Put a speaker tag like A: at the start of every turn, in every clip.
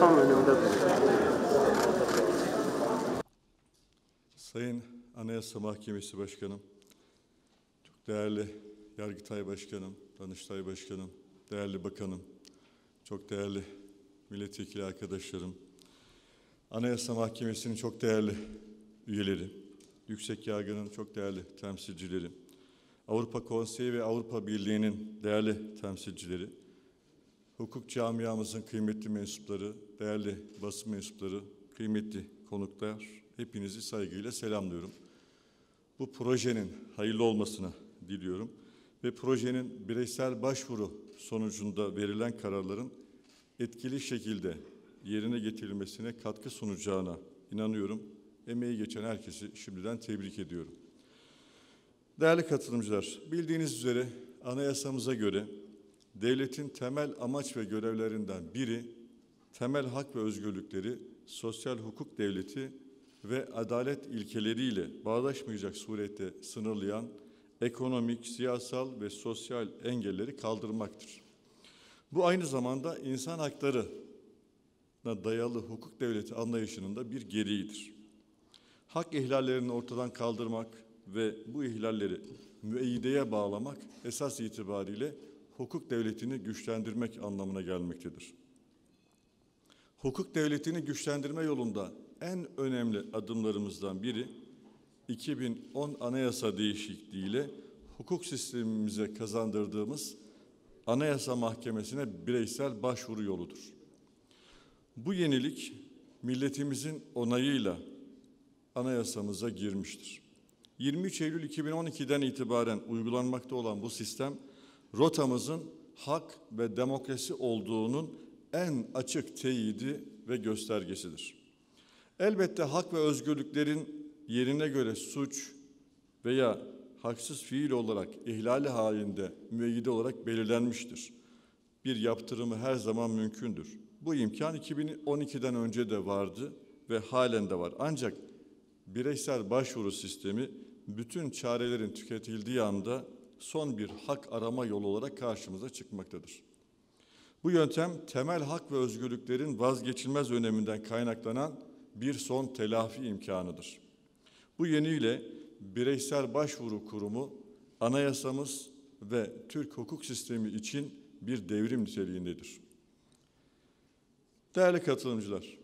A: tam önümde duruyor. Sayın Anayasa Mahkemesi Başkanım, çok değerli Yargıtay Başkanım, Danıştay Başkanım, değerli Bakanım, çok değerli milletvekili arkadaşlarım, Anayasa Mahkemesi'nin çok değerli üyeleri, Yüksek Yargı'nın çok değerli temsilcileri, Avrupa Konseyi ve Avrupa Birliği'nin değerli temsilcileri, hukuk camiamızın kıymetli mensupları, değerli basın mensupları, kıymetli konuklar, hepinizi saygıyla selamlıyorum. Bu projenin hayırlı olmasını diliyorum ve projenin bireysel başvuru sonucunda verilen kararların etkili şekilde yerine getirilmesine katkı sunacağına inanıyorum. Emeği geçen herkesi şimdiden tebrik ediyorum. Değerli katılımcılar, bildiğiniz üzere anayasamıza göre devletin temel amaç ve görevlerinden biri temel hak ve özgürlükleri sosyal hukuk devleti ve adalet ilkeleriyle bağdaşmayacak surette sınırlayan ekonomik, siyasal ve sosyal engelleri kaldırmaktır. Bu aynı zamanda insan hakları dayalı hukuk devleti anlayışının da bir gereğidir. Hak ihlallerini ortadan kaldırmak ve bu ihlalleri müeyyideye bağlamak esas itibariyle hukuk devletini güçlendirmek anlamına gelmektedir. Hukuk devletini güçlendirme yolunda en önemli adımlarımızdan biri 2010 anayasa değişikliğiyle hukuk sistemimize kazandırdığımız Anayasa Mahkemesi'ne bireysel başvuru yoludur. Bu yenilik milletimizin onayıyla anayasamıza girmiştir. 23 Eylül 2012'den itibaren uygulanmakta olan bu sistem rotamızın hak ve demokrasi olduğunun en açık teyidi ve göstergesidir. Elbette hak ve özgürlüklerin yerine göre suç veya haksız fiil olarak ihlali halinde müeyyide olarak belirlenmiştir. Bir yaptırımı her zaman mümkündür. Bu imkan 2012'den önce de vardı ve halen de var. Ancak bireysel başvuru sistemi bütün çarelerin tüketildiği anda son bir hak arama yolu olarak karşımıza çıkmaktadır. Bu yöntem temel hak ve özgürlüklerin vazgeçilmez öneminden kaynaklanan bir son telafi imkanıdır. Bu yeniyle bireysel başvuru kurumu anayasamız ve Türk hukuk sistemi için bir devrim niteliğindedir. Değerli katılımcılar,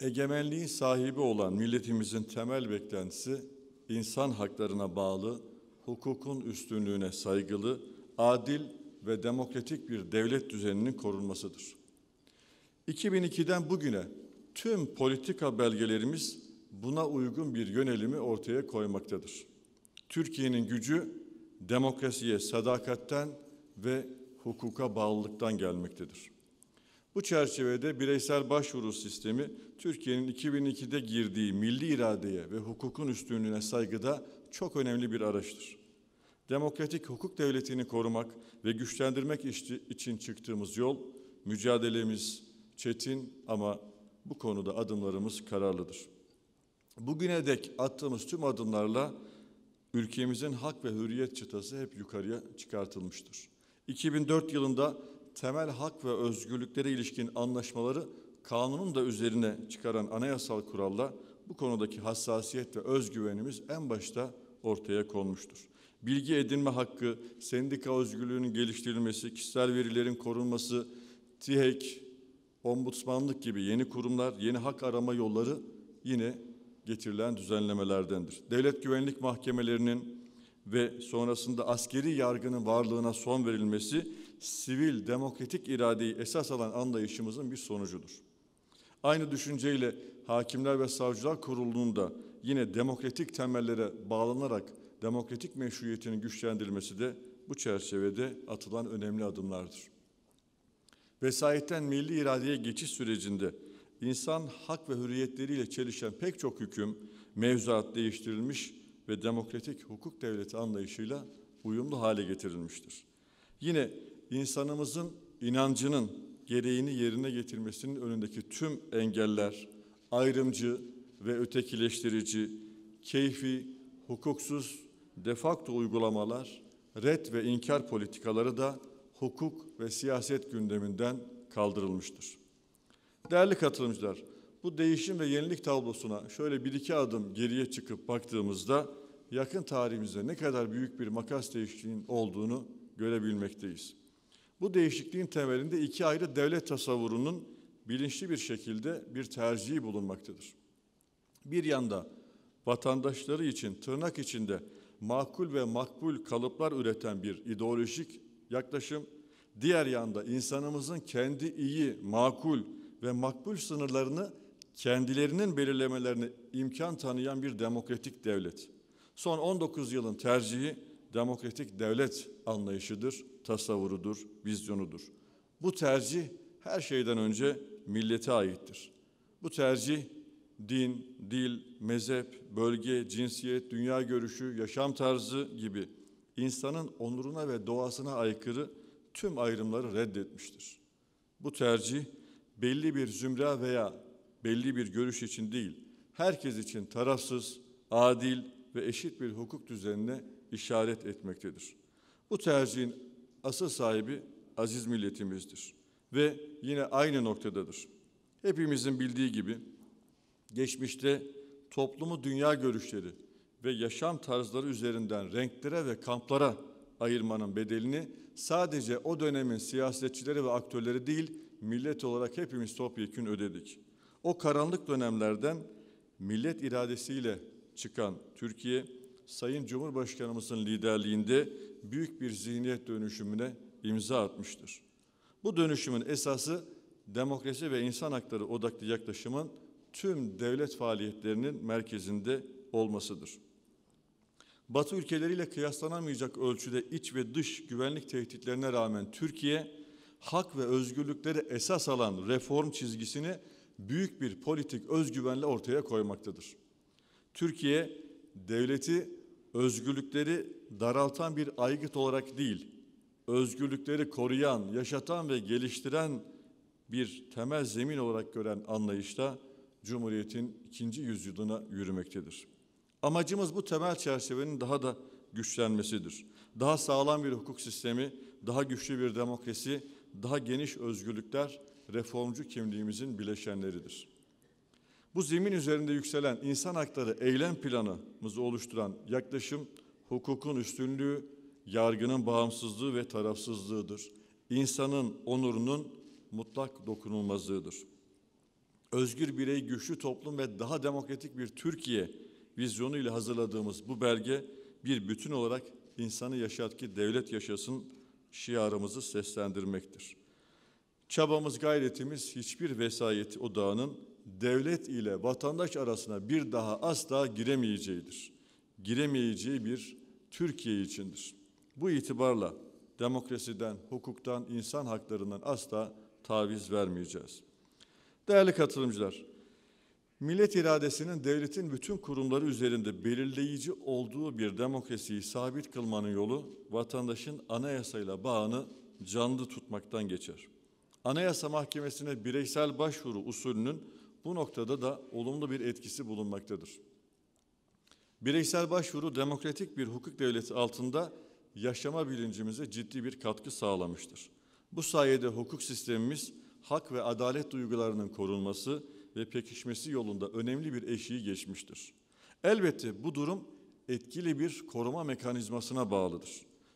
A: egemenliğin sahibi olan milletimizin temel beklentisi insan haklarına bağlı hukukun üstünlüğüne saygılı, adil ve demokratik bir devlet düzeninin korunmasıdır. 2002'den bugüne tüm politika belgelerimiz buna uygun bir yönelimi ortaya koymaktadır. Türkiye'nin gücü demokrasiye sadakatten ve hukuka bağlılıktan gelmektedir. Bu çerçevede bireysel başvuru sistemi Türkiye'nin 2002'de girdiği milli iradeye ve hukukun üstünlüğüne saygıda çok önemli bir araçtır. Demokratik hukuk devletini korumak ve güçlendirmek için çıktığımız yol, mücadelemiz çetin ama bu konuda adımlarımız kararlıdır. Bugüne dek attığımız tüm adımlarla ülkemizin hak ve hürriyet çıtası hep yukarıya çıkartılmıştır. 2004 yılında temel hak ve özgürlüklere ilişkin anlaşmaları kanunun da üzerine çıkaran anayasal kuralla bu konudaki hassasiyet ve özgüvenimiz en başta ortaya konmuştur. Bilgi edinme hakkı, sendika özgürlüğünün geliştirilmesi, kişisel verilerin korunması, TİHEK, ombudsmanlık gibi yeni kurumlar, yeni hak arama yolları yine getirilen düzenlemelerdendir. Devlet güvenlik mahkemelerinin ve sonrasında askeri yargının varlığına son verilmesi sivil demokratik iradeyi esas alan anlayışımızın bir sonucudur. Aynı düşünceyle Hakimler ve Savcılar Kurulu'nun da yine demokratik temellere bağlanarak demokratik meşruiyetinin güçlendirilmesi de bu çerçevede atılan önemli adımlardır. Vesayetten milli iradeye geçiş sürecinde insan hak ve hürriyetleriyle çelişen pek çok hüküm mevzuat değiştirilmiş ve demokratik hukuk devleti anlayışıyla uyumlu hale getirilmiştir. Yine insanımızın inancının gereğini yerine getirmesinin önündeki tüm engeller, ayrımcı, ve ötekileştirici, keyfi, hukuksuz, defakto uygulamalar, red ve inkar politikaları da hukuk ve siyaset gündeminden kaldırılmıştır. Değerli katılımcılar, bu değişim ve yenilik tablosuna şöyle bir iki adım geriye çıkıp baktığımızda yakın tarihimizde ne kadar büyük bir makas değişikliğinin olduğunu görebilmekteyiz. Bu değişikliğin temelinde iki ayrı devlet tasavvurunun bilinçli bir şekilde bir tercihi bulunmaktadır. Bir yanda vatandaşları için tırnak içinde makul ve makbul kalıplar üreten bir ideolojik yaklaşım, diğer yanda insanımızın kendi iyi, makul ve makbul sınırlarını kendilerinin belirlemelerini imkan tanıyan bir demokratik devlet. Son 19 yılın tercihi demokratik devlet anlayışıdır, tasavvurudur, vizyonudur. Bu tercih her şeyden önce millete aittir. Bu tercih din, dil, mezhep, bölge, cinsiyet, dünya görüşü, yaşam tarzı gibi insanın onuruna ve doğasına aykırı tüm ayrımları reddetmiştir. Bu tercih belli bir zümre veya belli bir görüş için değil, herkes için tarafsız, adil ve eşit bir hukuk düzenine işaret etmektedir. Bu tercihin asıl sahibi aziz milletimizdir ve yine aynı noktadadır. Hepimizin bildiği gibi Geçmişte toplumu dünya görüşleri ve yaşam tarzları üzerinden renklere ve kamplara ayırmanın bedelini sadece o dönemin siyasetçileri ve aktörleri değil, millet olarak hepimiz topyekün ödedik. O karanlık dönemlerden millet iradesiyle çıkan Türkiye, Sayın Cumhurbaşkanımızın liderliğinde büyük bir zihniyet dönüşümüne imza atmıştır. Bu dönüşümün esası demokrasi ve insan hakları odaklı yaklaşımın tüm devlet faaliyetlerinin merkezinde olmasıdır. Batı ülkeleriyle kıyaslanamayacak ölçüde iç ve dış güvenlik tehditlerine rağmen Türkiye hak ve özgürlükleri esas alan reform çizgisini büyük bir politik özgüvenle ortaya koymaktadır. Türkiye devleti özgürlükleri daraltan bir aygıt olarak değil, özgürlükleri koruyan, yaşatan ve geliştiren bir temel zemin olarak gören anlayışta Cumhuriyet'in ikinci yüzyılına yürümektedir. Amacımız bu temel çerçevenin daha da güçlenmesidir. Daha sağlam bir hukuk sistemi, daha güçlü bir demokrasi, daha geniş özgürlükler reformcu kimliğimizin bileşenleridir. Bu zemin üzerinde yükselen insan hakları eylem planımızı oluşturan yaklaşım hukukun üstünlüğü, yargının bağımsızlığı ve tarafsızlığıdır. İnsanın onurunun mutlak dokunulmazlığıdır özgür birey, güçlü toplum ve daha demokratik bir Türkiye vizyonu ile hazırladığımız bu belge bir bütün olarak insanı yaşat ki devlet yaşasın şiarımızı seslendirmektir. Çabamız, gayretimiz hiçbir vesayet odağının devlet ile vatandaş arasına bir daha asla giremeyeceğidir. Giremeyeceği bir Türkiye içindir. Bu itibarla demokrasiden, hukuktan, insan haklarından asla taviz vermeyeceğiz. Değerli katılımcılar, millet iradesinin devletin bütün kurumları üzerinde belirleyici olduğu bir demokrasiyi sabit kılmanın yolu vatandaşın anayasayla bağını canlı tutmaktan geçer. Anayasa Mahkemesi'ne bireysel başvuru usulünün bu noktada da olumlu bir etkisi bulunmaktadır. Bireysel başvuru demokratik bir hukuk devleti altında yaşama bilincimize ciddi bir katkı sağlamıştır. Bu sayede hukuk sistemimiz hak ve adalet duygularının korunması ve pekişmesi yolunda önemli bir eşiği geçmiştir. Elbette bu durum etkili bir koruma mekanizmasına bağlıdır.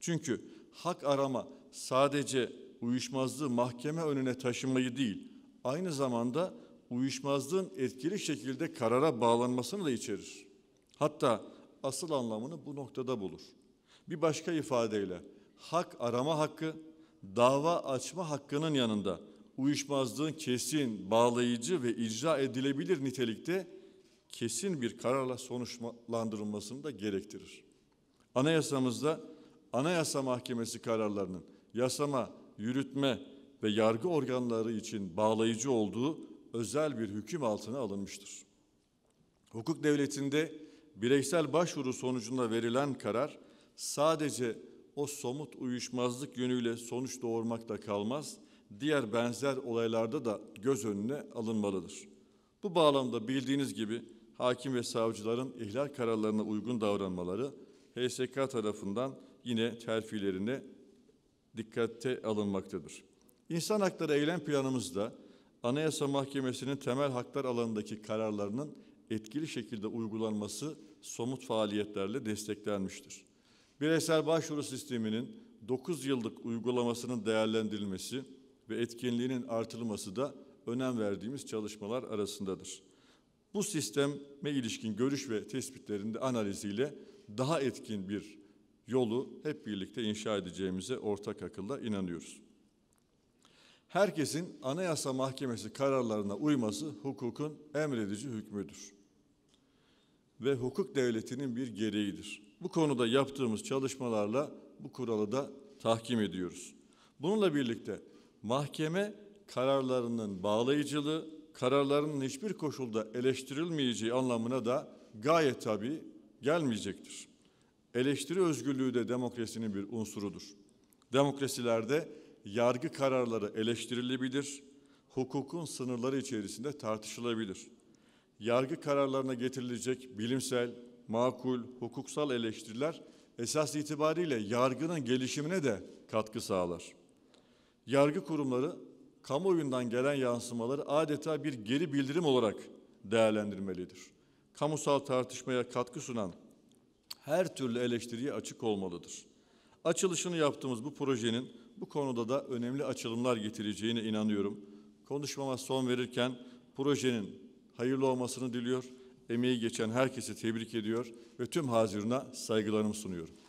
A: Çünkü hak arama sadece uyuşmazlığı mahkeme önüne taşımayı değil, aynı zamanda uyuşmazlığın etkili şekilde karara bağlanmasını da içerir. Hatta asıl anlamını bu noktada bulur. Bir başka ifadeyle hak arama hakkı dava açma hakkının yanında uyuşmazlığın kesin, bağlayıcı ve icra edilebilir nitelikte kesin bir kararla sonuçlandırılmasını da gerektirir. Anayasamızda Anayasa Mahkemesi kararlarının yasama, yürütme ve yargı organları için bağlayıcı olduğu özel bir hüküm altına alınmıştır. Hukuk devletinde bireysel başvuru sonucunda verilen karar sadece o somut uyuşmazlık yönüyle sonuç doğurmakta kalmaz, diğer benzer olaylarda da göz önüne alınmalıdır. Bu bağlamda bildiğiniz gibi hakim ve savcıların ihlal kararlarına uygun davranmaları HSK tarafından yine terfilerine dikkate alınmaktadır. İnsan hakları eylem planımızda Anayasa Mahkemesi'nin temel haklar alanındaki kararlarının etkili şekilde uygulanması somut faaliyetlerle desteklenmiştir. Bireysel başvuru sisteminin 9 yıllık uygulamasının değerlendirilmesi, ve etkinliğinin artırılması da önem verdiğimiz çalışmalar arasındadır. Bu sisteme ilişkin görüş ve tespitlerinde analiziyle daha etkin bir yolu hep birlikte inşa edeceğimize ortak akılla inanıyoruz. Herkesin Anayasa Mahkemesi kararlarına uyması hukukun emredici hükmüdür ve hukuk devletinin bir gereğidir. Bu konuda yaptığımız çalışmalarla bu kuralı da tahkim ediyoruz. Bununla birlikte mahkeme kararlarının bağlayıcılığı, kararlarının hiçbir koşulda eleştirilmeyeceği anlamına da gayet tabi gelmeyecektir. Eleştiri özgürlüğü de demokrasinin bir unsurudur. Demokrasilerde yargı kararları eleştirilebilir, hukukun sınırları içerisinde tartışılabilir. Yargı kararlarına getirilecek bilimsel, makul, hukuksal eleştiriler esas itibariyle yargının gelişimine de katkı sağlar yargı kurumları kamuoyundan gelen yansımaları adeta bir geri bildirim olarak değerlendirmelidir. Kamusal tartışmaya katkı sunan her türlü eleştiriye açık olmalıdır. Açılışını yaptığımız bu projenin bu konuda da önemli açılımlar getireceğine inanıyorum. Konuşmama son verirken projenin hayırlı olmasını diliyor, emeği geçen herkesi tebrik ediyor ve tüm haziruna saygılarımı sunuyorum.